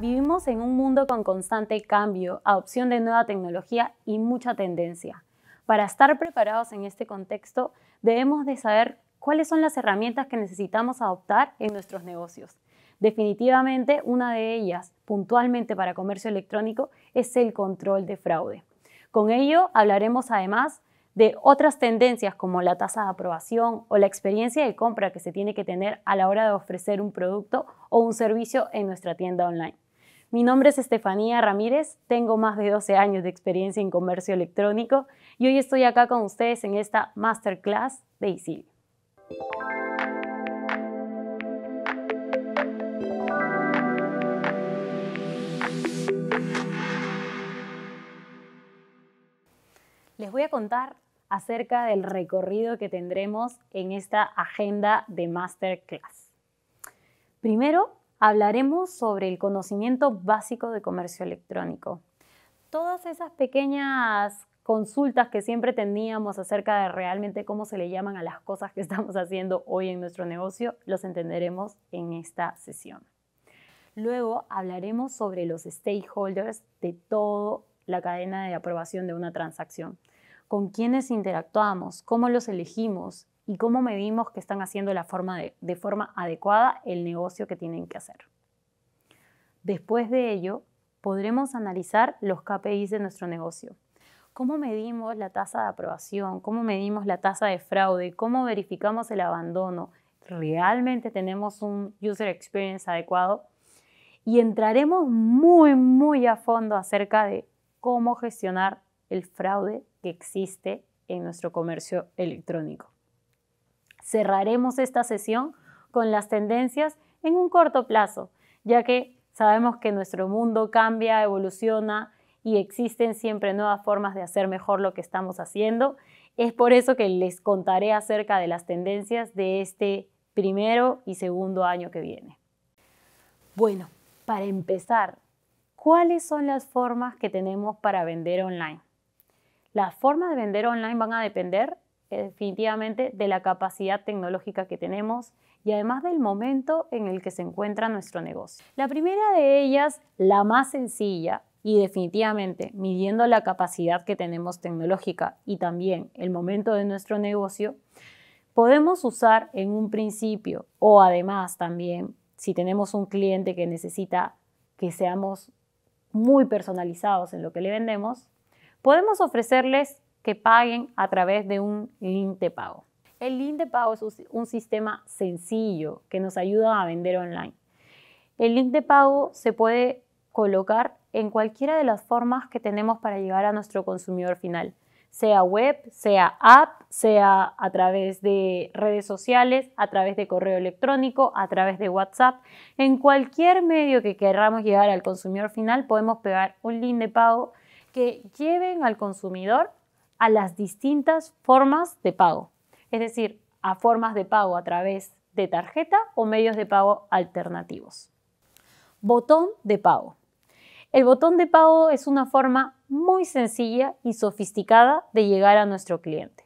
Vivimos en un mundo con constante cambio, adopción de nueva tecnología y mucha tendencia. Para estar preparados en este contexto, debemos de saber cuáles son las herramientas que necesitamos adoptar en nuestros negocios. Definitivamente, una de ellas, puntualmente para comercio electrónico, es el control de fraude. Con ello hablaremos además de otras tendencias como la tasa de aprobación o la experiencia de compra que se tiene que tener a la hora de ofrecer un producto o un servicio en nuestra tienda online. Mi nombre es Estefanía Ramírez, tengo más de 12 años de experiencia en comercio electrónico y hoy estoy acá con ustedes en esta masterclass de ICI. Les voy a contar acerca del recorrido que tendremos en esta agenda de masterclass. Primero, hablaremos sobre el conocimiento básico de comercio electrónico. Todas esas pequeñas consultas que siempre teníamos acerca de realmente cómo se le llaman a las cosas que estamos haciendo hoy en nuestro negocio, los entenderemos en esta sesión. Luego hablaremos sobre los stakeholders de toda la cadena de aprobación de una transacción, con quiénes interactuamos, cómo los elegimos y cómo medimos que están haciendo la forma de, de forma adecuada el negocio que tienen que hacer. Después de ello, podremos analizar los KPIs de nuestro negocio. ¿Cómo medimos la tasa de aprobación? ¿Cómo medimos la tasa de fraude? ¿Cómo verificamos el abandono? ¿Realmente tenemos un user experience adecuado? Y entraremos muy, muy a fondo acerca de cómo gestionar el fraude que existe en nuestro comercio electrónico cerraremos esta sesión con las tendencias en un corto plazo, ya que sabemos que nuestro mundo cambia, evoluciona y existen siempre nuevas formas de hacer mejor lo que estamos haciendo. Es por eso que les contaré acerca de las tendencias de este primero y segundo año que viene. Bueno, para empezar, ¿cuáles son las formas que tenemos para vender online? Las formas de vender online van a depender definitivamente de la capacidad tecnológica que tenemos y además del momento en el que se encuentra nuestro negocio. La primera de ellas, la más sencilla y definitivamente midiendo la capacidad que tenemos tecnológica y también el momento de nuestro negocio, podemos usar en un principio o además también si tenemos un cliente que necesita que seamos muy personalizados en lo que le vendemos, podemos ofrecerles que paguen a través de un link de pago. El link de pago es un sistema sencillo que nos ayuda a vender online. El link de pago se puede colocar en cualquiera de las formas que tenemos para llegar a nuestro consumidor final, sea web, sea app, sea a través de redes sociales, a través de correo electrónico, a través de WhatsApp. En cualquier medio que queramos llegar al consumidor final podemos pegar un link de pago que lleven al consumidor a las distintas formas de pago, es decir, a formas de pago a través de tarjeta o medios de pago alternativos. Botón de pago. El botón de pago es una forma muy sencilla y sofisticada de llegar a nuestro cliente.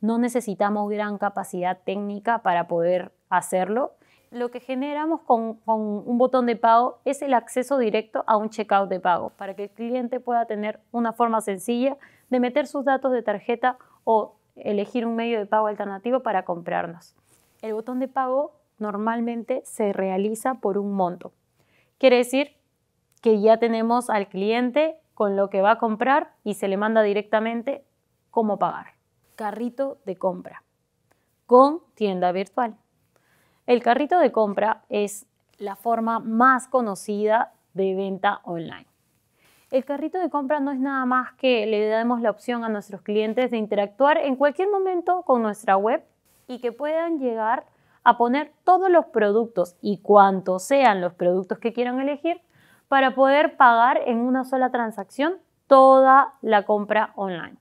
No necesitamos gran capacidad técnica para poder hacerlo. Lo que generamos con, un botón de pago es el acceso directo a un checkout de pago para que el cliente pueda tener una forma sencilla de meter sus datos de tarjeta o elegir un medio de pago alternativo para comprarnos. El botón de pago normalmente se realiza por un monto. Quiere decir que ya tenemos al cliente con lo que va a comprar y se le manda directamente cómo pagar. Carrito de compra con tienda virtual. El carrito de compra es la forma más conocida de venta online. El carrito de compra no es nada más que le damos la opción a nuestros clientes de interactuar en cualquier momento con nuestra web y que puedan llegar a poner todos los productos y cuantos sean los productos que quieran elegir para poder pagar en una sola transacción toda la compra online.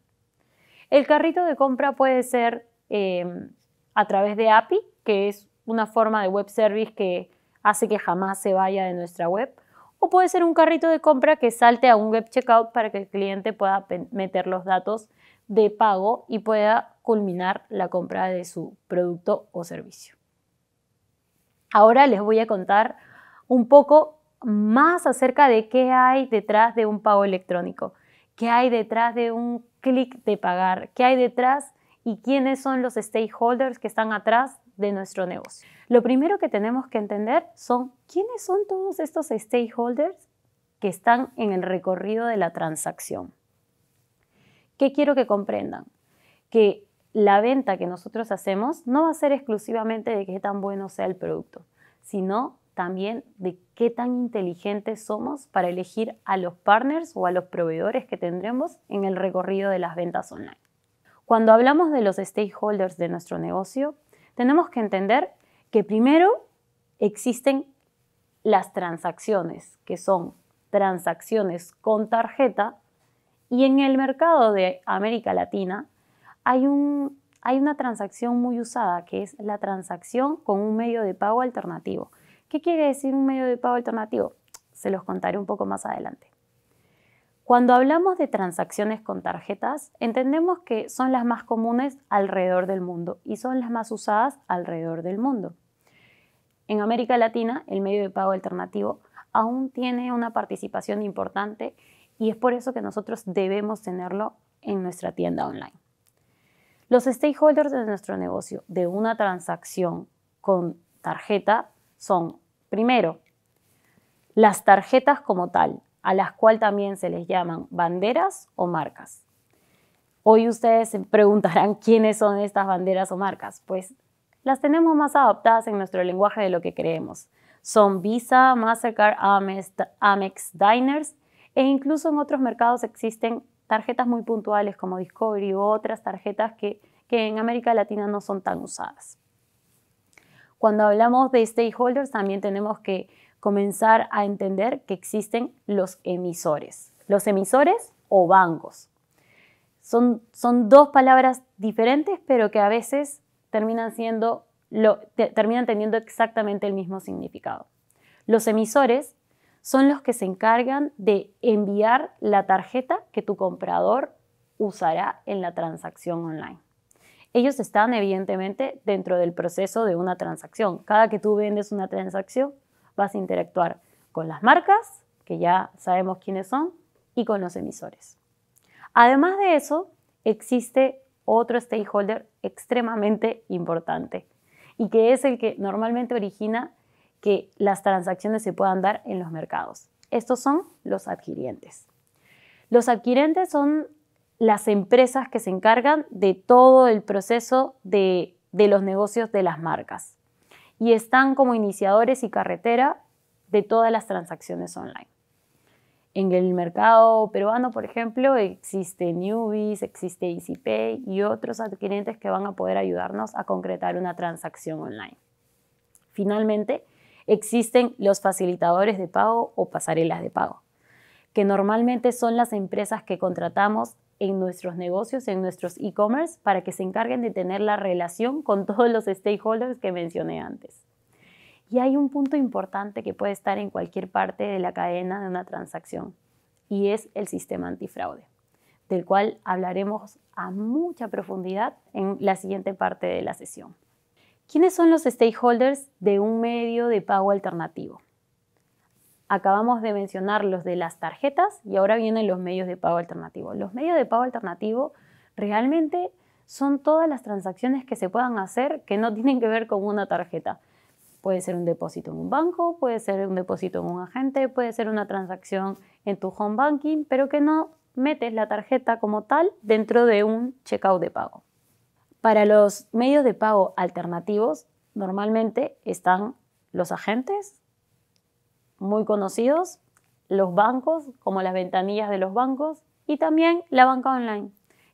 El carrito de compra puede ser em, a través de API, que es una forma de web service que hace que jamás se vaya de nuestra web puede ser un carrito de compra que salte a un web checkout para que el cliente pueda meter los datos de pago y pueda culminar la compra de su producto o servicio. Ahora les voy a contar un poco más acerca de qué hay detrás de un pago electrónico, qué hay detrás de un clic de pagar, qué hay detrás y quiénes son los stakeholders que están atrás de nuestro negocio. Lo primero que tenemos que entender son quiénes son todos estos stakeholders que están en el recorrido de la transacción. ¿Qué quiero que comprendan? Que la venta que nosotros hacemos no va a ser exclusivamente de qué tan bueno sea el producto, sino también de qué tan inteligentes somos para elegir a los partners o a los proveedores que tendremos en el recorrido de las ventas online. Cuando hablamos de los stakeholders de nuestro negocio, tenemos que entender que primero existen las transacciones, que son transacciones con tarjeta, y en el mercado de América Latina hay, una transacción muy usada, que es la transacción con un medio de pago alternativo. ¿Qué quiere decir un medio de pago alternativo? Se los contaré un poco más adelante. Cuando hablamos de transacciones con tarjetas, entendemos que son las más comunes alrededor del mundo y son las más usadas alrededor del mundo. En América Latina, el medio de pago alternativo aún tiene una participación importante y es por eso que nosotros debemos tenerlo en nuestra tienda online. Los stakeholders de nuestro negocio de una transacción con tarjeta son, primero, las tarjetas como tal, a las cuales también se les llaman banderas o marcas. Hoy ustedes se preguntarán quiénes son estas banderas o marcas. Pues las tenemos más adaptadas en nuestro lenguaje de lo que creemos. Son Visa, Mastercard, Amex, Amex Diners e incluso en otros mercados existen tarjetas muy puntuales como Discovery u otras tarjetas que en América Latina no son tan usadas. Cuando hablamos de stakeholders también tenemos que comenzar a entender que existen los emisores. Los emisores o bancos. Son, dos palabras diferentes, pero que a veces terminan, siendo terminan teniendo exactamente el mismo significado. Los emisores son los que se encargan de enviar la tarjeta que tu comprador usará en la transacción online. Ellos están evidentemente dentro del proceso de una transacción. Cada que tú vendes una transacción, vas a interactuar con las marcas, que ya sabemos quiénes son, y con los emisores. Además de eso, existe otro stakeholder extremadamente importante y que es el que normalmente origina que las transacciones se puedan dar en los mercados. Estos son los adquirientes. Los adquirientes son las empresas que se encargan de todo el proceso de los negocios de las marcas y están como iniciadores y carretera de todas las transacciones online. En el mercado peruano, por ejemplo, existe Newbies, existe EasyPay y otros adquirentes que van a poder ayudarnos a concretar una transacción online. Finalmente, existen los facilitadores de pago o pasarelas de pago, que normalmente son las empresas que contratamos en nuestros negocios, en nuestros e-commerce, para que se encarguen de tener la relación con todos los stakeholders que mencioné antes. Y hay un punto importante que puede estar en cualquier parte de la cadena de una transacción, y es el sistema antifraude, del cual hablaremos a mucha profundidad en la siguiente parte de la sesión. ¿Quiénes son los stakeholders de un medio de pago alternativo? Acabamos de mencionar los de las tarjetas y ahora vienen los medios de pago alternativo. Los medios de pago alternativo realmente son todas las transacciones que se puedan hacer que no tienen que ver con una tarjeta. Puede ser un depósito en un banco, puede ser un depósito en un agente, puede ser una transacción en tu home banking, pero que no metes la tarjeta como tal dentro de un checkout de pago. Para los medios de pago alternativos, normalmente están los agentes, muy conocidos, los bancos, como las ventanillas de los bancos, y también la banca online.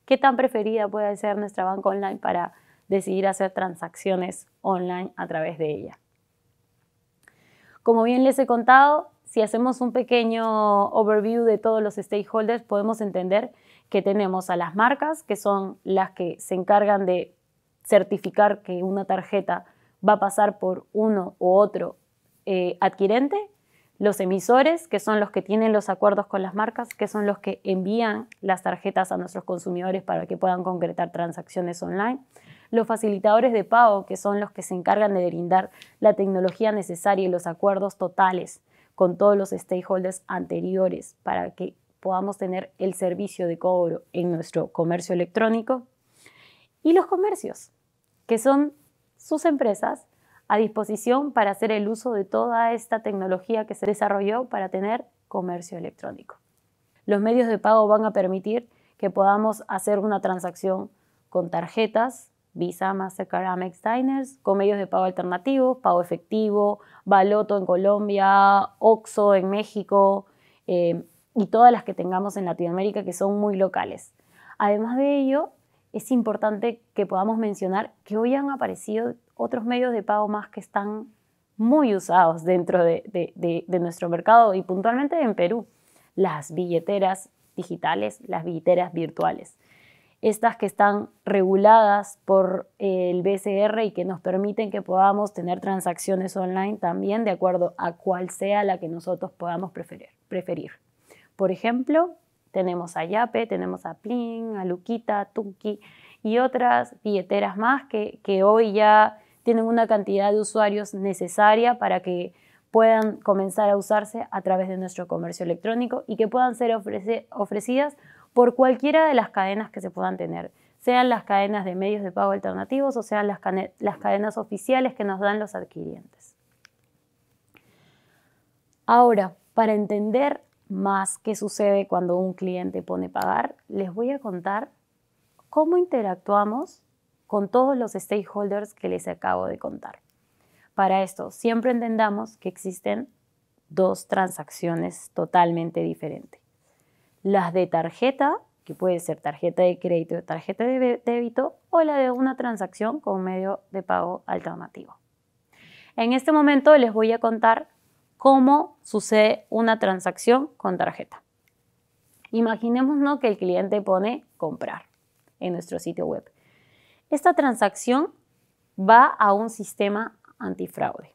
¿Qué tan preferida puede ser nuestra banca online para decidir hacer transacciones online a través de ella? Como bien les he contado, si hacemos un pequeño overview de todos los stakeholders, podemos entender que tenemos a las marcas, que son las que se encargan de certificar que una tarjeta va a pasar por uno u otro eh, adquirente, los emisores, que son los que tienen los acuerdos con las marcas, que son los que envían las tarjetas a nuestros consumidores para que puedan concretar transacciones online, los facilitadores de pago, que son los que se encargan de brindar la tecnología necesaria y los acuerdos totales con todos los stakeholders anteriores para que podamos tener el servicio de cobro en nuestro comercio electrónico, y los comercios, que son sus empresas a disposición para hacer el uso de toda esta tecnología que se desarrolló para tener comercio electrónico. Los medios de pago van a permitir que podamos hacer una transacción con tarjetas, Visa, Mastercard, Amex, Diners, con medios de pago alternativos, pago efectivo, Baloto en Colombia, Oxo en México eh, y todas las que tengamos en Latinoamérica que son muy locales. Además de ello, es importante que podamos mencionar que hoy han aparecido otros medios de pago más que están muy usados dentro de, nuestro mercado y puntualmente en Perú, las billeteras digitales, las billeteras virtuales estas que están reguladas por eh, el BCR y que nos permiten que podamos tener transacciones online también de acuerdo a cuál sea la que nosotros podamos preferir. preferir. Por ejemplo, tenemos a Yape, tenemos a Plin, a Luquita, Tuki y otras billeteras más que, que hoy ya tienen una cantidad de usuarios necesaria para que puedan comenzar a usarse a través de nuestro comercio electrónico y que puedan ser ofrecidas por cualquiera de las cadenas que se puedan tener, sean las cadenas de medios de pago alternativos o sean las, las cadenas oficiales que nos dan los adquirientes. Ahora, para entender más qué sucede cuando un cliente pone pagar, les voy a contar cómo interactuamos con todos los stakeholders que les acabo de contar. Para esto, siempre entendamos que existen dos transacciones totalmente diferentes. Las de tarjeta, que puede ser tarjeta de crédito o tarjeta de débito, o la de una transacción con medio de pago alternativo. En este momento les voy a contar cómo sucede una transacción con tarjeta. Imaginémonos que el cliente pone comprar en nuestro sitio web esta transacción va a un sistema antifraude.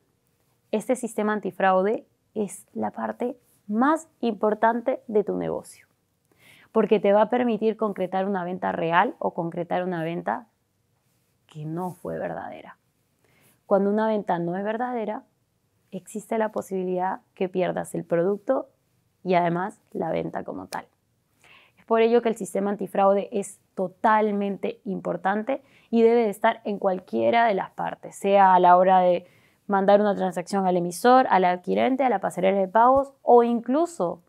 Este sistema antifraude es la parte más importante de tu negocio, porque te va a permitir concretar una venta real o concretar una venta que no fue verdadera. Cuando una venta no es verdadera, existe la posibilidad que pierdas el producto y además la venta como tal. Por ello que el sistema antifraude es totalmente importante y debe de estar en cualquiera de las partes, sea a la hora de mandar una transacción al emisor, al adquirente, a la pasarela de pagos o incluso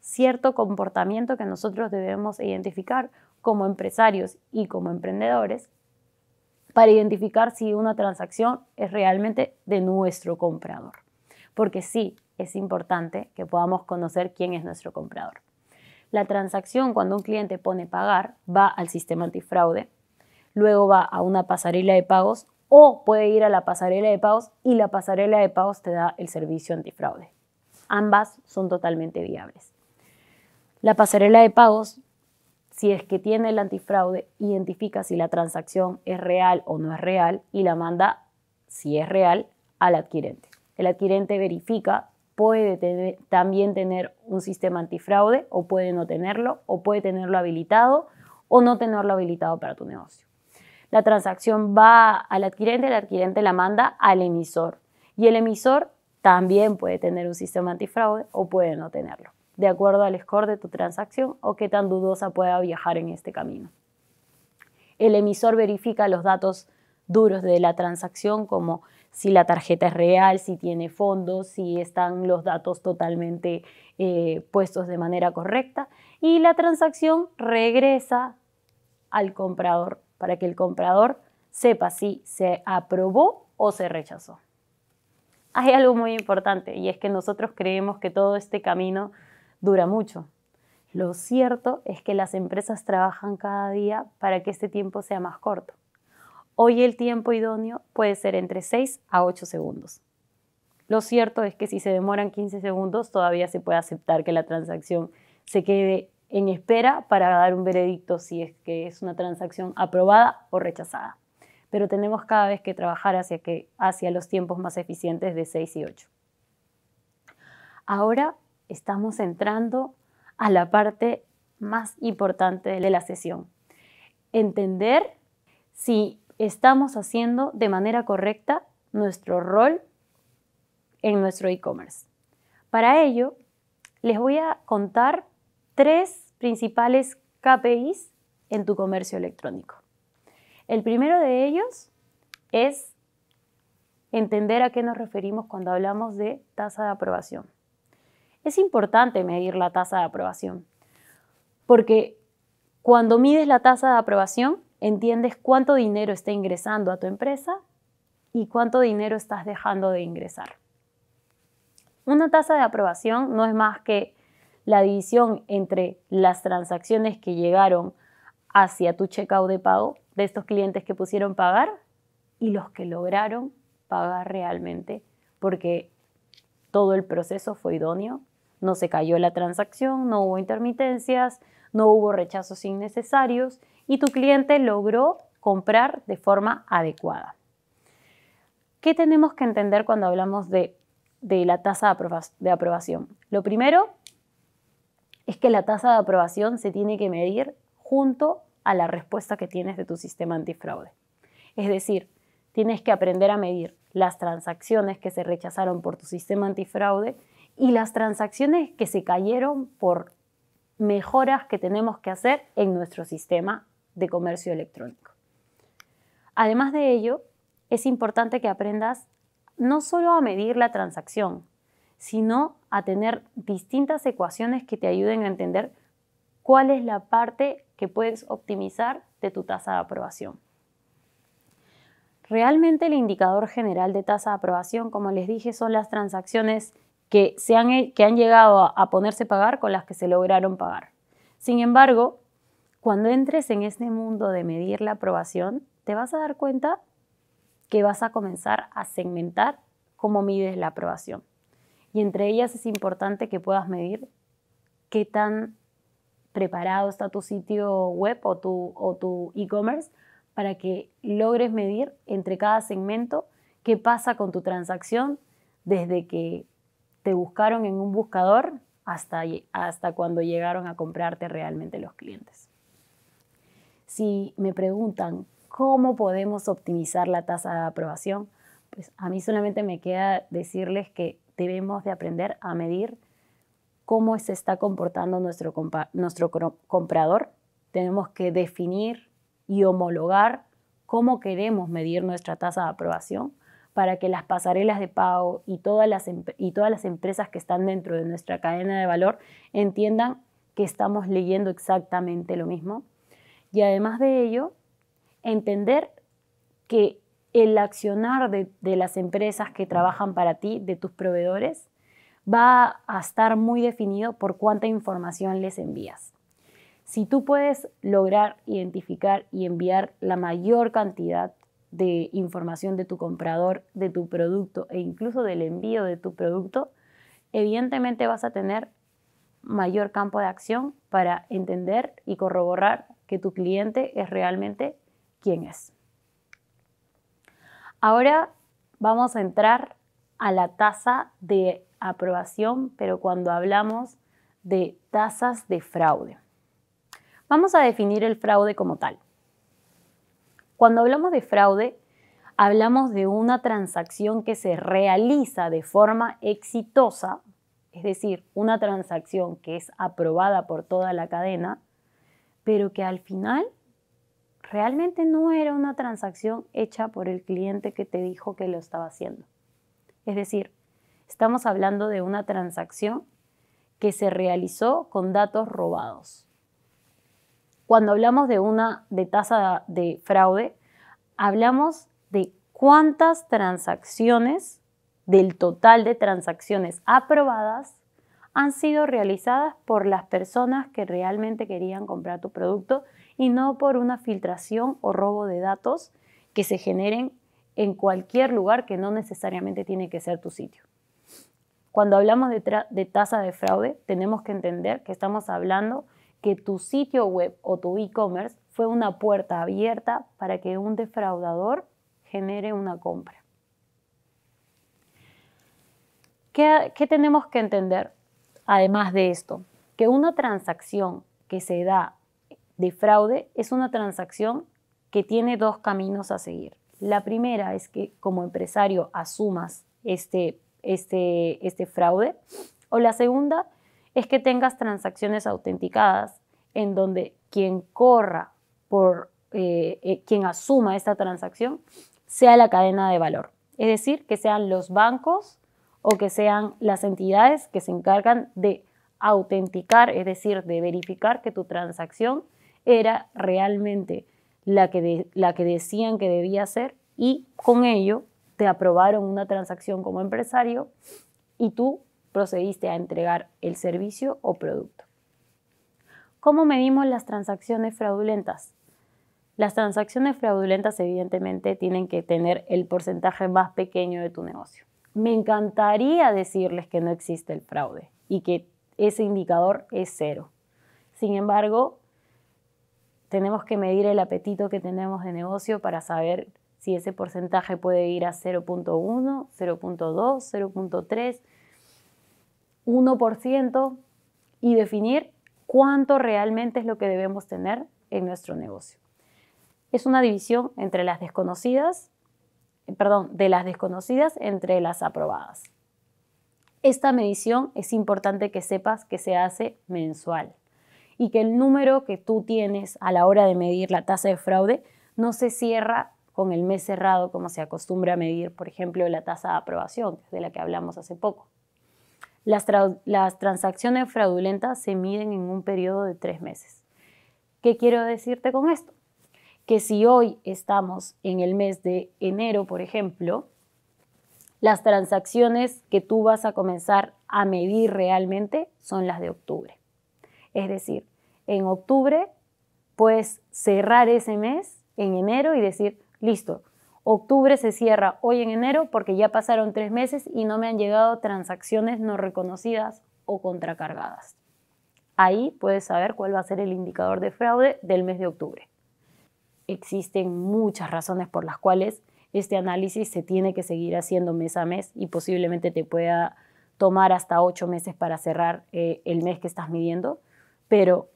cierto comportamiento que nosotros debemos identificar como empresarios y como emprendedores para identificar si una transacción es realmente de nuestro comprador. Porque sí, es importante que podamos conocer quién es nuestro comprador. La transacción cuando un cliente pone pagar va al sistema antifraude, luego va a una pasarela de pagos o puede ir a la pasarela de pagos y la pasarela de pagos te da el servicio antifraude. Ambas son totalmente viables. La pasarela de pagos, si es que tiene el antifraude, identifica si la transacción es real o no es real y la manda, si es real, al adquirente. El adquirente verifica puede también tener un sistema antifraude o puede no tenerlo o puede tenerlo habilitado o no tenerlo habilitado para tu negocio. La transacción va al adquirente, el adquirente la manda al emisor y el emisor también puede tener un sistema antifraude o puede no tenerlo, de acuerdo al score de tu transacción o qué tan dudosa pueda viajar en este camino. El emisor verifica los datos duros de la transacción como si la tarjeta es real, si tiene fondos, si están los datos totalmente eh, puestos de manera correcta y la transacción regresa al comprador para que el comprador sepa si se aprobó o se rechazó. Hay algo muy importante y es que nosotros creemos que todo este camino dura mucho. Lo cierto es que las empresas trabajan cada día para que este tiempo sea más corto. Hoy el tiempo idóneo puede ser entre 6 a 8 segundos. Lo cierto es que si se demoran 15 segundos, todavía se puede aceptar que la transacción se quede en espera para dar un veredicto si es que es una transacción aprobada o rechazada. Pero tenemos cada vez que trabajar hacia, que, hacia los tiempos más eficientes de 6 y 8. Ahora estamos entrando a la parte más importante de la sesión. Entender si estamos haciendo de manera correcta nuestro rol en nuestro e-commerce. Para ello, les voy a contar tres principales KPIs en tu comercio electrónico. El primero de ellos es entender a qué nos referimos cuando hablamos de tasa de aprobación. Es importante medir la tasa de aprobación, porque cuando mides la tasa de aprobación, entiendes cuánto dinero está ingresando a tu empresa y cuánto dinero estás dejando de ingresar. Una tasa de aprobación no es más que la división entre las transacciones que llegaron hacia tu checkout de pago de estos clientes que pusieron pagar y los que lograron pagar realmente porque todo el proceso fue idóneo, no se cayó la transacción, no hubo intermitencias, no hubo rechazos innecesarios y tu cliente logró comprar de forma adecuada. ¿Qué tenemos que entender cuando hablamos de, la tasa de aprobación? Lo primero es que la tasa de aprobación se tiene que medir junto a la respuesta que tienes de tu sistema antifraude. Es decir, tienes que aprender a medir las transacciones que se rechazaron por tu sistema antifraude y las transacciones que se cayeron por mejoras que tenemos que hacer en nuestro sistema de comercio electrónico. Además de ello, es importante que aprendas no solo a medir la transacción, sino a tener distintas ecuaciones que te ayuden a entender cuál es la parte que puedes optimizar de tu tasa de aprobación. Realmente el indicador general de tasa de aprobación, como les dije, son las transacciones que, han, que han llegado a, a ponerse pagar con las que se lograron pagar. Sin embargo, cuando entres en este mundo de medir la aprobación, te vas a dar cuenta que vas a comenzar a segmentar cómo mides la aprobación. Y entre ellas es importante que puedas medir qué tan preparado está tu sitio web o tu, o tu e-commerce para que logres medir entre cada segmento qué pasa con tu transacción desde que te buscaron en un buscador hasta, hasta cuando llegaron a comprarte realmente los clientes. Si me preguntan cómo podemos optimizar la tasa de aprobación, pues a mí solamente me queda decirles que debemos de aprender a medir cómo se está comportando nuestro, nuestro comprador. Tenemos que definir y homologar cómo queremos medir nuestra tasa de aprobación para que las pasarelas de pago y todas las, y todas las empresas que están dentro de nuestra cadena de valor entiendan que estamos leyendo exactamente lo mismo. Y además de ello, entender que el accionar de, de, las empresas que trabajan para ti, de tus proveedores, va a estar muy definido por cuánta información les envías. Si tú puedes lograr identificar y enviar la mayor cantidad de información de tu comprador, de tu producto e incluso del envío de tu producto, evidentemente vas a tener mayor campo de acción para entender y corroborar que tu cliente es realmente quién es. Ahora vamos a entrar a la tasa de aprobación, pero cuando hablamos de tasas de fraude. Vamos a definir el fraude como tal. Cuando hablamos de fraude, hablamos de una transacción que se realiza de forma exitosa, es decir, una transacción que es aprobada por toda la cadena, pero que al final realmente no era una transacción hecha por el cliente que te dijo que lo estaba haciendo. Es decir, estamos hablando de una transacción que se realizó con datos robados. Cuando hablamos de una de tasa de fraude, hablamos de cuántas transacciones del total de transacciones aprobadas han sido realizadas por las personas que realmente querían comprar tu producto y no por una filtración o robo de datos que se generen en cualquier lugar que no necesariamente tiene que ser tu sitio. Cuando hablamos de, de tasa de fraude, tenemos que entender que estamos hablando que tu sitio web o tu e-commerce fue una puerta abierta para que un defraudador genere una compra. ¿Qué, tenemos que entender además de esto? Que una transacción que se da de fraude es una transacción que tiene dos caminos a seguir. La primera es que como empresario asumas este, este, este fraude o la segunda es que tengas transacciones autenticadas en donde quien corra por eh, eh, quien asuma esta transacción sea la cadena de valor. Es decir, que sean los bancos o que sean las entidades que se encargan de autenticar, es decir, de verificar que tu transacción era realmente la que, la que decían que debía ser y con ello te aprobaron una transacción como empresario y tú procediste a entregar el servicio o producto. ¿Cómo medimos las transacciones fraudulentas? Las transacciones fraudulentas evidentemente tienen que tener el porcentaje más pequeño de tu negocio. Me encantaría decirles que no existe el fraude y que ese indicador es cero. Sin embargo, tenemos que medir el apetito que tenemos de negocio para saber si ese porcentaje puede ir a 0.1, 0.2, 0.3 1% y definir cuánto realmente es lo que debemos tener en nuestro negocio. Es una división entre las desconocidas, eh, perdón, de las desconocidas entre las aprobadas. Esta medición es importante que sepas que se hace mensual y que el número que tú tienes a la hora de medir la tasa de fraude no se cierra con el mes cerrado como se acostumbra a medir, por ejemplo, la tasa de aprobación, de la que hablamos hace poco. Las, transacciones fraudulentas se miden en un periodo de tres meses. ¿Qué quiero decirte con esto? Que si hoy estamos en el mes de enero, por ejemplo, las transacciones que tú vas a comenzar a medir realmente son las de octubre. Es decir, en octubre puedes cerrar ese mes en enero y decir, listo, Octubre se cierra hoy en enero porque ya pasaron tres meses y no me han llegado transacciones no reconocidas o contracargadas. Ahí puedes saber cuál va a ser el indicador de fraude del mes de octubre. Existen muchas razones por las cuales este análisis se tiene que seguir haciendo mes a mes y posiblemente te pueda tomar hasta ocho meses para cerrar eh, el mes que estás midiendo, pero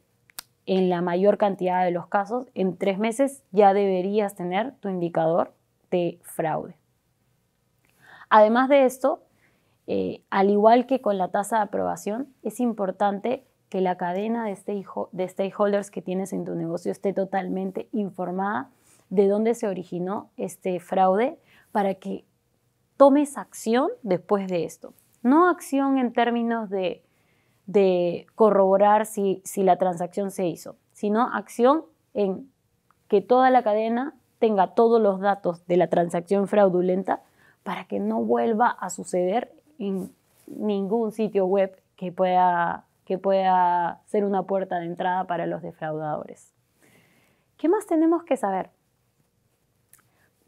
en la mayor cantidad de los casos, en tres meses ya deberías tener tu indicador de fraude. Además de esto, eh, al igual que con la tasa de aprobación, es importante que la cadena de, de stakeholders que tienes en tu negocio esté totalmente informada de dónde se originó este fraude para que tomes acción después de esto. No acción en términos de, corroborar si, si la transacción se hizo, sino acción en que toda la cadena tenga todos los datos de la transacción fraudulenta para que no vuelva a suceder en ningún sitio web que pueda, que pueda ser una puerta de entrada para los defraudadores. ¿Qué más tenemos que saber?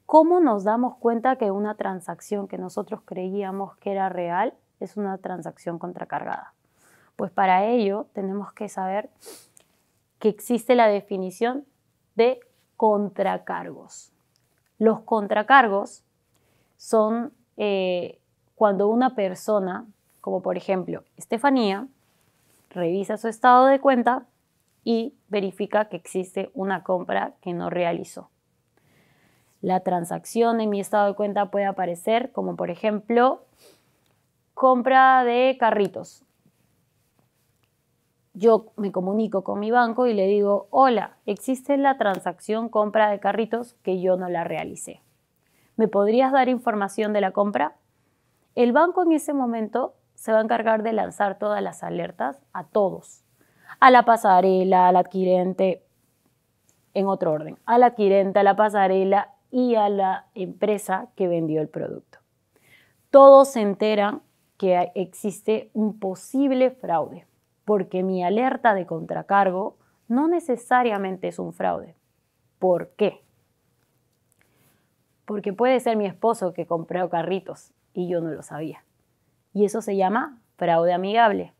¿Cómo nos damos cuenta que una transacción que nosotros creíamos que era real es una transacción contracargada? Pues para ello tenemos que saber que existe la definición de contracargos. Los contracargos son eh, cuando una persona, como por ejemplo Estefanía, revisa su estado de cuenta y verifica que existe una compra que no realizó. La transacción en mi estado de cuenta puede aparecer como por ejemplo compra de carritos yo me comunico con mi banco y le digo, hola, existe la transacción compra de carritos que yo no la realicé. ¿Me podrías dar información de la compra? El banco en ese momento se va a encargar de lanzar todas las alertas a todos, a la pasarela, al adquirente, en otro orden, al adquirente, a la pasarela y a la empresa que vendió el producto. Todos se enteran que existe un posible fraude porque mi alerta de contracargo no necesariamente es un fraude. ¿Por qué? Porque puede ser mi esposo que compró carritos y yo no lo sabía. Y eso se llama fraude amigable.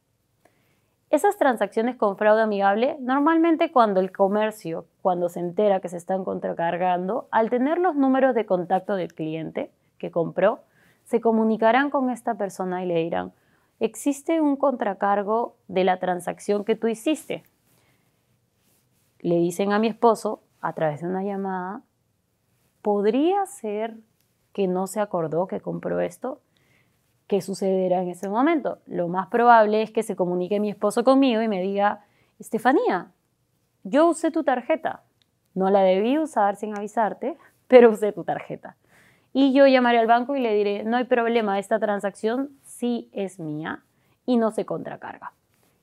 Esas transacciones con fraude amigable, normalmente cuando el comercio, cuando se entera que se están contracargando, al tener los números de contacto del cliente que compró, se comunicarán con esta persona y le dirán, existe un contracargo de la transacción que tú hiciste. Le dicen a mi esposo a través de una llamada, podría ser que no se acordó que compró esto. que sucederá en ese momento? Lo más probable es que se comunique mi esposo conmigo y me diga, Estefanía, yo usé tu tarjeta. No la debí usar sin avisarte, pero usé tu tarjeta. Y yo llamaré al banco y le diré, no hay problema, esta transacción es mía y no se contracarga.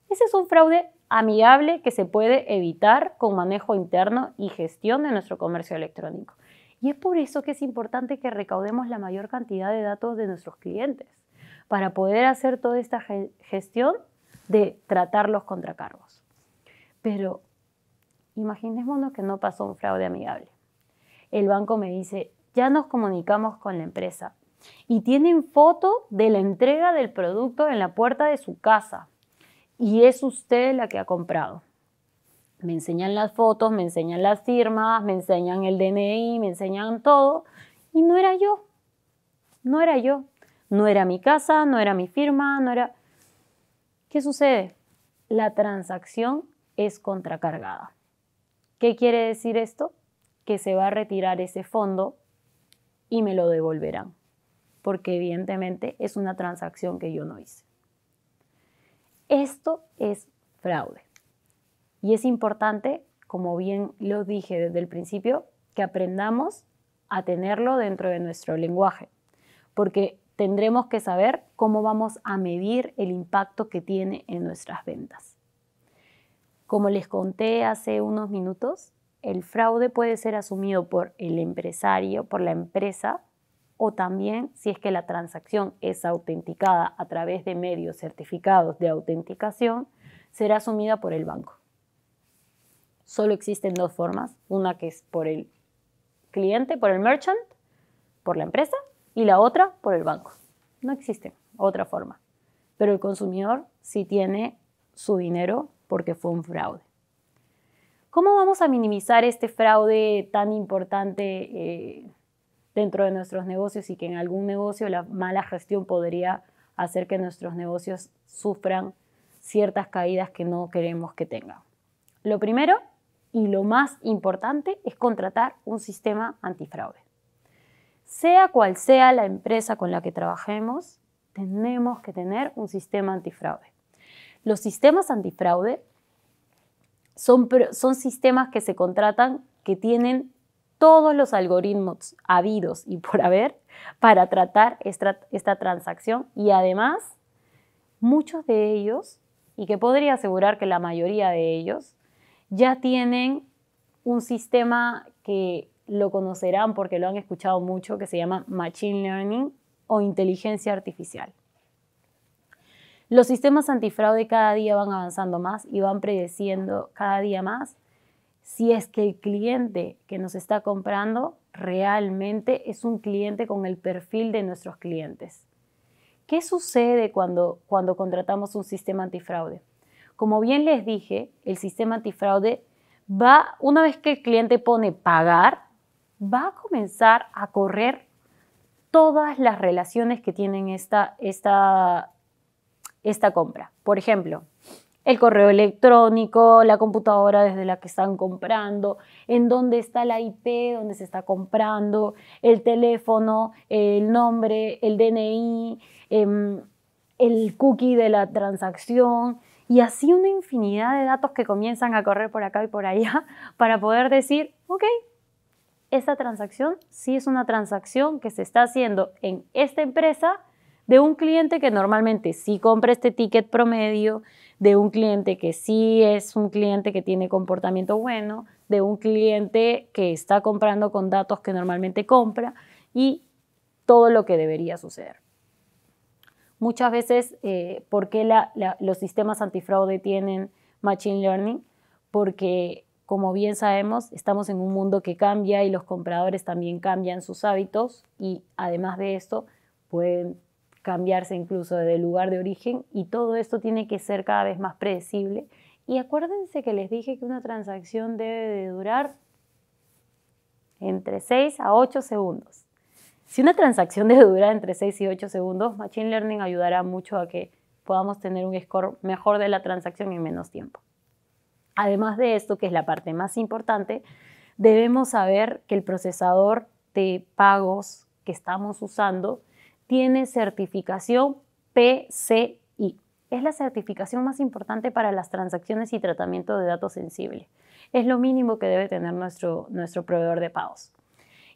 Ese es un fraude amigable que se puede evitar con manejo interno y gestión de nuestro comercio electrónico. Y es por eso que es importante que recaudemos la mayor cantidad de datos de nuestros clientes para poder hacer toda esta gestión de tratar los contracargos. Pero imaginémonos que no pasó un fraude amigable. El banco me dice, ya nos comunicamos con la empresa, y tienen foto de la entrega del producto en la puerta de su casa y es usted la que ha comprado. Me enseñan las fotos, me enseñan las firmas, me enseñan el DNI, me enseñan todo y no era yo. No era yo. No era mi casa, no era mi firma, no era... ¿Qué sucede? La transacción es contracargada. ¿Qué quiere decir esto? Que se va a retirar ese fondo y me lo devolverán porque evidentemente es una transacción que yo no hice. Esto es fraude. Y es importante, como bien lo dije desde el principio, que aprendamos a tenerlo dentro de nuestro lenguaje, porque tendremos que saber cómo vamos a medir el impacto que tiene en nuestras ventas. Como les conté hace unos minutos, el fraude puede ser asumido por el empresario, por la empresa, o también si es que la transacción es autenticada a través de medios certificados de autenticación, será asumida por el banco. Solo existen dos formas, una que es por el cliente, por el merchant, por la empresa, y la otra por el banco. No existe otra forma. Pero el consumidor sí tiene su dinero porque fue un fraude. ¿Cómo vamos a minimizar este fraude tan importante? Eh, dentro de nuestros negocios y que en algún negocio la mala gestión podría hacer que nuestros negocios sufran ciertas caídas que no queremos que tengan. Lo primero y lo más importante es contratar un sistema antifraude. Sea cual sea la empresa con la que trabajemos, tenemos que tener un sistema antifraude. Los sistemas antifraude son, son sistemas que se contratan que tienen todos los algoritmos habidos y por haber para tratar esta, transacción y además muchos de ellos, y que podría asegurar que la mayoría de ellos, ya tienen un sistema que lo conocerán porque lo han escuchado mucho, que se llama Machine Learning o inteligencia artificial. Los sistemas antifraude cada día van avanzando más y van predeciendo cada día más si es que el cliente que nos está comprando realmente es un cliente con el perfil de nuestros clientes. ¿Qué sucede cuando, contratamos un sistema antifraude? Como bien les dije, el sistema antifraude va, una vez que el cliente pone pagar, va a comenzar a correr todas las relaciones que tienen esta, esta compra. Por ejemplo, el correo electrónico, la computadora desde la que están comprando, en dónde está la IP, donde se está comprando, el teléfono, el nombre, el DNI, em, el cookie de la transacción y así una infinidad de datos que comienzan a correr por acá y por allá para poder decir, ok, esta transacción sí es una transacción que se está haciendo en esta empresa de un cliente que normalmente sí compra este ticket promedio, de un cliente que sí es un cliente que tiene comportamiento bueno, de un cliente que está comprando con datos que normalmente compra y todo lo que debería suceder. Muchas veces, eh, ¿por qué los sistemas antifraude tienen Machine Learning? Porque, como bien sabemos, estamos en un mundo que cambia y los compradores también cambian sus hábitos y, además de esto, pueden cambiarse incluso de lugar de origen y todo esto tiene que ser cada vez más predecible. Y acuérdense que les dije que una transacción debe de durar entre 6 a 8 segundos. Si una transacción debe durar entre 6 y 8 segundos, Machine Learning ayudará mucho a que podamos tener un score mejor de la transacción en menos tiempo. Además de esto, que es la parte más importante, debemos saber que el procesador de pagos que estamos usando tiene certificación PCI. Es la certificación más importante para las transacciones y tratamiento de datos sensibles. Es lo mínimo que debe tener nuestro, nuestro proveedor de pagos.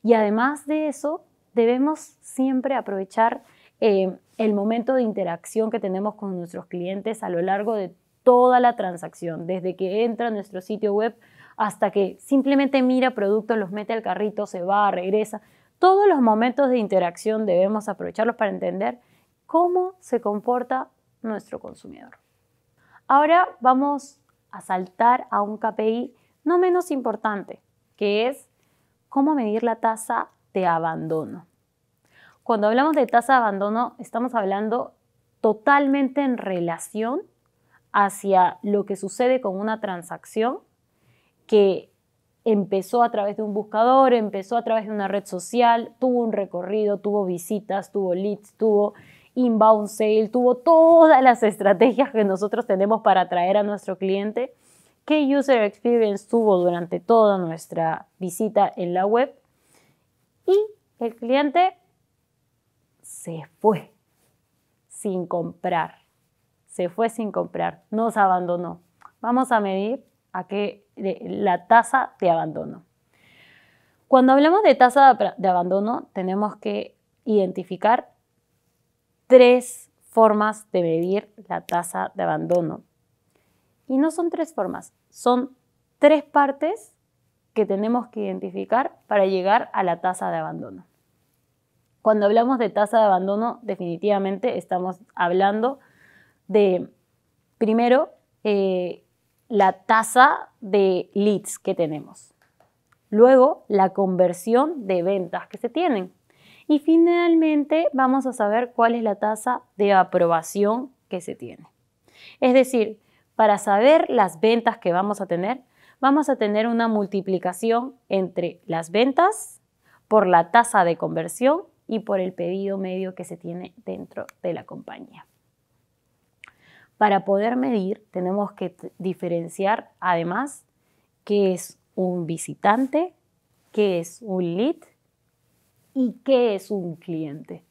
Y además de eso, debemos siempre aprovechar eh, el momento de interacción que tenemos con nuestros clientes a lo largo de toda la transacción, desde que entra a nuestro sitio web hasta que simplemente mira productos, los mete al carrito, se va, regresa. Todos los momentos de interacción debemos aprovecharlos para entender cómo se comporta nuestro consumidor. Ahora vamos a saltar a un KPI no menos importante, que es cómo medir la tasa de abandono. Cuando hablamos de tasa de abandono, estamos hablando totalmente en relación hacia lo que sucede con una transacción que empezó a través de un buscador, empezó a través de una red social, tuvo un recorrido, tuvo visitas, tuvo leads, tuvo inbound sale, tuvo todas las estrategias que nosotros tenemos para atraer a nuestro cliente. ¿Qué user experience tuvo durante toda nuestra visita en la web? Y el cliente se fue sin comprar. Se fue sin comprar, nos abandonó. Vamos a medir a qué la tasa de abandono. Cuando hablamos de tasa de abandono, tenemos que identificar tres formas de medir la tasa de abandono. Y no son tres formas, son tres partes que tenemos que identificar para llegar a la tasa de abandono. Cuando hablamos de tasa de abandono, definitivamente estamos hablando de, primero, eh, la tasa de leads que tenemos. Luego, la conversión de ventas que se tienen. Y finalmente, vamos a saber cuál es la tasa de aprobación que se tiene. Es decir, para saber las ventas que vamos a tener, vamos a tener una multiplicación entre las ventas por la tasa de conversión y por el pedido medio que se tiene dentro de la compañía. Para poder medir tenemos que diferenciar además qué es un visitante, qué es un lead y qué es un cliente.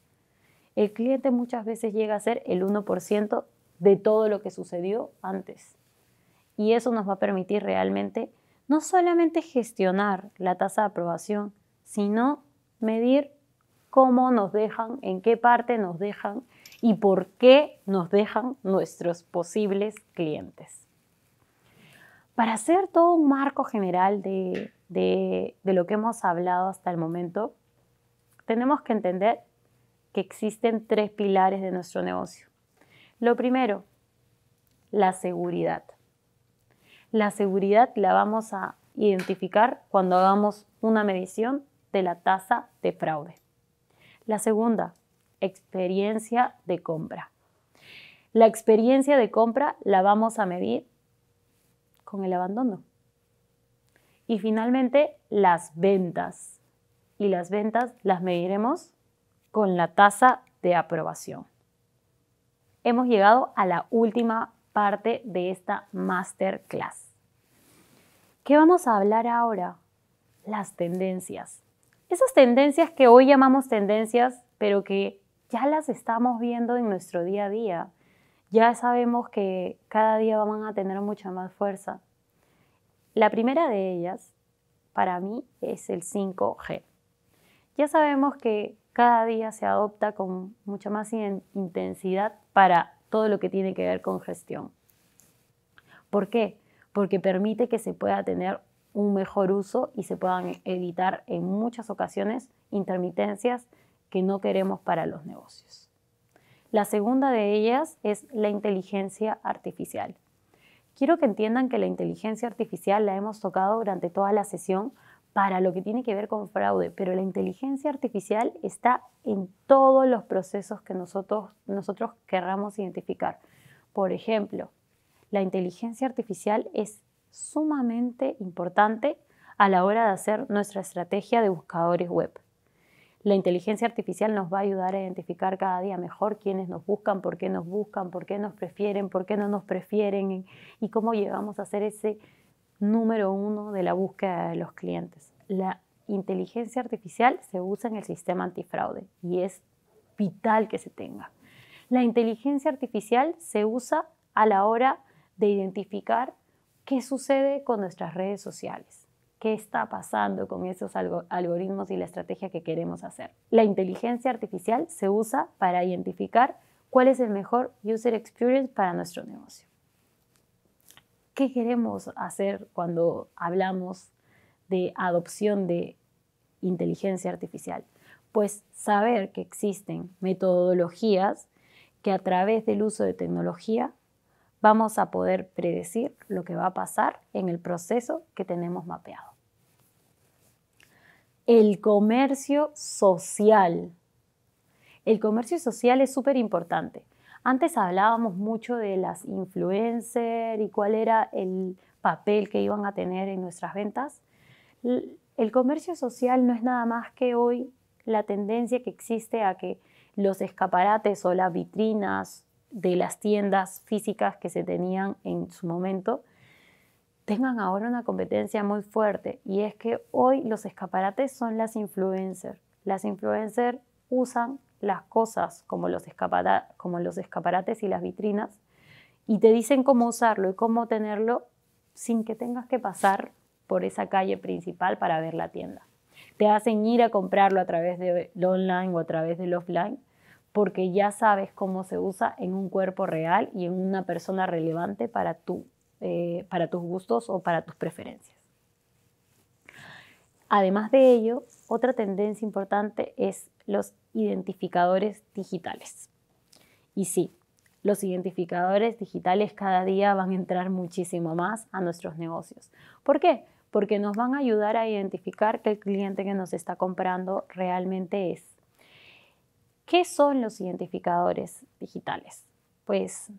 El cliente muchas veces llega a ser el 1% de todo lo que sucedió antes. Y eso nos va a permitir realmente no solamente gestionar la tasa de aprobación, sino medir cómo nos dejan, en qué parte nos dejan y por qué nos dejan nuestros posibles clientes. Para hacer todo un marco general de, lo que hemos hablado hasta el momento, tenemos que entender que existen tres pilares de nuestro negocio. Lo primero, la seguridad. La seguridad la vamos a identificar cuando hagamos una medición de la tasa de fraude. La segunda, experiencia de compra. La experiencia de compra la vamos a medir con el abandono. Y finalmente, las ventas. Y las ventas las mediremos con la tasa de aprobación. Hemos llegado a la última parte de esta masterclass. ¿Qué vamos a hablar ahora? Las tendencias. Esas tendencias que hoy llamamos tendencias, pero que ya las estamos viendo en nuestro día a día. Ya sabemos que cada día van a tener mucha más fuerza. La primera de ellas, para mí, es el 5G. Ya sabemos que cada día se adopta con mucha más intensidad para todo lo que tiene que ver con gestión. ¿Por qué? Porque permite que se pueda tener un mejor uso y se puedan evitar en muchas ocasiones intermitencias que no queremos para los negocios. La segunda de ellas es la inteligencia artificial. Quiero que entiendan que la inteligencia artificial la hemos tocado durante toda la sesión para lo que tiene que ver con fraude, pero la inteligencia artificial está en todos los procesos que nosotros, nosotros querramos identificar. Por ejemplo, la inteligencia artificial es sumamente importante a la hora de hacer nuestra estrategia de buscadores web. La inteligencia artificial nos va a ayudar a identificar cada día mejor quiénes nos buscan, por qué nos buscan, por qué nos prefieren, por qué no nos prefieren y cómo llegamos a ser ese número uno de la búsqueda de los clientes. La inteligencia artificial se usa en el sistema antifraude y es vital que se tenga. La inteligencia artificial se usa a la hora de identificar qué sucede con nuestras redes sociales qué está pasando con esos algoritmos y la estrategia que queremos hacer. La inteligencia artificial se usa para identificar cuál es el mejor user experience para nuestro negocio. ¿Qué queremos hacer cuando hablamos de adopción de inteligencia artificial? Pues saber que existen metodologías que a través del uso de tecnología vamos a poder predecir lo que va a pasar en el proceso que tenemos mapeado el comercio social. El comercio social es súper importante. Antes hablábamos mucho de las influencers y cuál era el papel que iban a tener en nuestras ventas. El comercio social no es nada más que hoy la tendencia que existe a que los escaparates o las vitrinas de las tiendas físicas que se tenían en su momento tengan ahora una competencia muy fuerte y es que hoy los escaparates son las influencers. Las influencers usan las cosas como los, escaparates y las vitrinas y te dicen cómo usarlo y cómo tenerlo sin que tengas que pasar por esa calle principal para ver la tienda. Te hacen ir a comprarlo a través del online o a través del offline porque ya sabes cómo se usa en un cuerpo real y en una persona relevante para tú. Eh, para tus gustos o para tus preferencias. Además de ello, otra tendencia importante es los identificadores digitales. Y sí, los identificadores digitales cada día van a entrar muchísimo más a nuestros negocios. ¿Por qué? Porque nos van a ayudar a identificar que el cliente que nos está comprando realmente es. ¿Qué son los identificadores digitales? Pues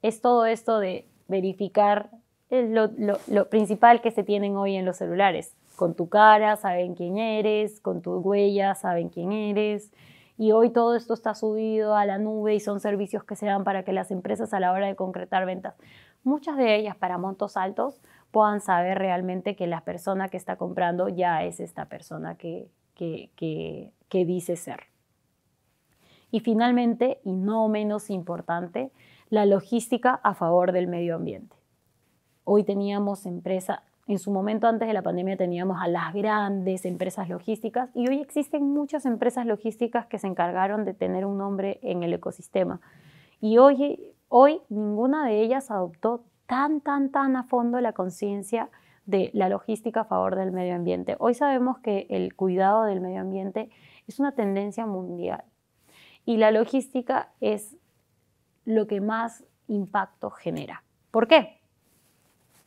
es todo esto de verificar lo, principal que se tienen hoy en los celulares. Con tu cara saben quién eres, con tus huellas saben quién eres. Y hoy todo esto está subido a la nube y son servicios que se dan para que las empresas a la hora de concretar ventas, muchas de ellas para montos altos, puedan saber realmente que la persona que está comprando ya es esta persona que, que dice ser. Y finalmente, y no menos importante, la logística a favor del medio ambiente. Hoy teníamos empresa, en su momento antes de la pandemia teníamos a las grandes empresas logísticas y hoy existen muchas empresas logísticas que se encargaron de tener un nombre en el ecosistema. Y hoy, hoy ninguna de ellas adoptó tan, tan, tan a fondo la conciencia de la logística a favor del medio ambiente. Hoy sabemos que el cuidado del medio ambiente es una tendencia mundial y la logística es lo que más impacto genera. ¿Por qué?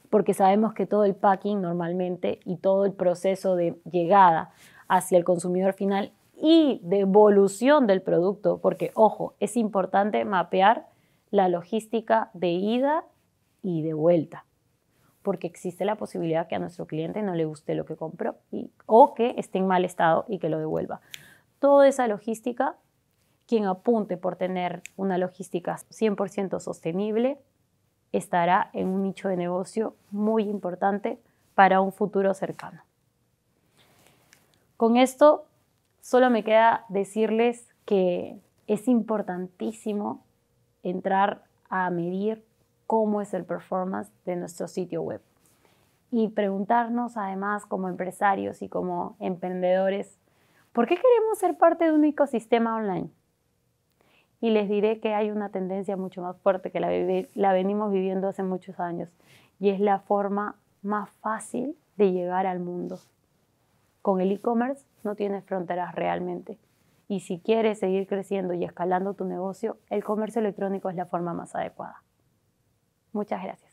Porque sabemos que todo el packing normalmente y todo el proceso de llegada hacia el consumidor final y de del producto, porque ojo, es importante mapear la logística de ida y de vuelta, porque existe la posibilidad que a nuestro cliente no le guste lo que compró y, o que esté en mal estado y que lo devuelva. Toda esa logística quien apunte por tener una logística 100% sostenible estará en un nicho de negocio muy importante para un futuro cercano. Con esto, solo me queda decirles que es importantísimo entrar a medir cómo es el performance de nuestro sitio web y preguntarnos además como empresarios y como emprendedores, ¿por qué queremos ser parte de un ecosistema online? y les diré que hay una tendencia mucho más fuerte que la, la venimos viviendo hace muchos años y es la forma más fácil de llegar al mundo. Con el e-commerce no tienes fronteras realmente. Y si quieres seguir creciendo y escalando tu negocio, el comercio electrónico es la forma más adecuada. Muchas gracias.